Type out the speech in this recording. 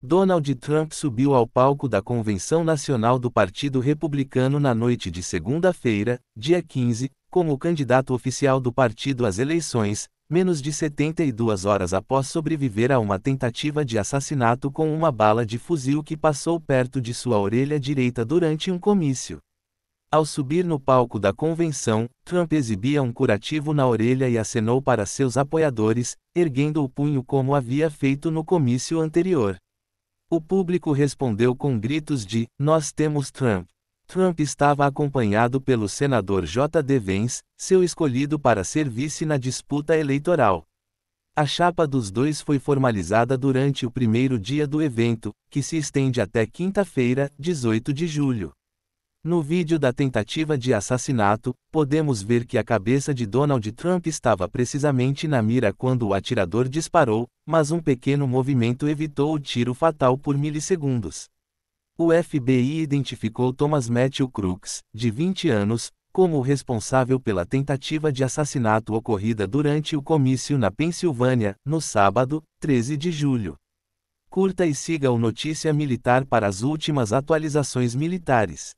Donald Trump subiu ao palco da Convenção Nacional do Partido Republicano na noite de segunda-feira, dia 15, como candidato oficial do partido às eleições, menos de 72 horas após sobreviver a uma tentativa de assassinato com uma bala de fuzil que passou perto de sua orelha direita durante um comício. Ao subir no palco da convenção, Trump exibia um curativo na orelha e acenou para seus apoiadores, erguendo o punho como havia feito no comício anterior. O público respondeu com gritos de: Nós temos Trump. Trump estava acompanhado pelo senador J.D. Vance, seu escolhido para ser vice na disputa eleitoral. A chapa dos dois foi formalizada durante o primeiro dia do evento, que se estende até quinta-feira, 18 de julho. No vídeo da tentativa de assassinato, podemos ver que a cabeça de Donald Trump estava precisamente na mira quando o atirador disparou, mas um pequeno movimento evitou o tiro fatal por milissegundos. O FBI identificou Thomas Matthew Crooks, de 20 anos, como o responsável pela tentativa de assassinato ocorrida durante o comício na Pensilvânia, no sábado, 13 de julho. Curta e siga o Notícia Militar para as últimas atualizações militares.